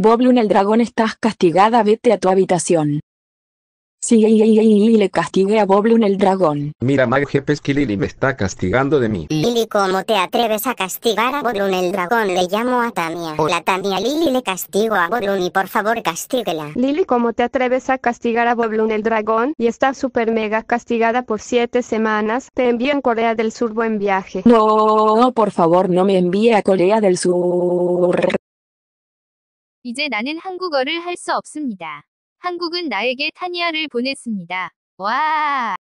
Boblun el dragón estás castigada vete a tu habitación. Sí, y, le castigué a Boblun el dragón. Mira es que Lily me está castigando de mí. Lili ¿cómo te atreves a castigar a Boblun el dragón? Le llamo a Tania. la Tania, Lily le castigo a Boblun y por favor castíguela. Lili ¿cómo te atreves a castigar a Boblun el dragón? Y está super mega castigada por siete semanas. Te envío en Corea del Sur buen viaje. No, por favor no me envíe a Corea del Sur. 이제 나는 한국어를 할 수 없습니다. 한국은 나에게 타니아를 보냈습니다. 와!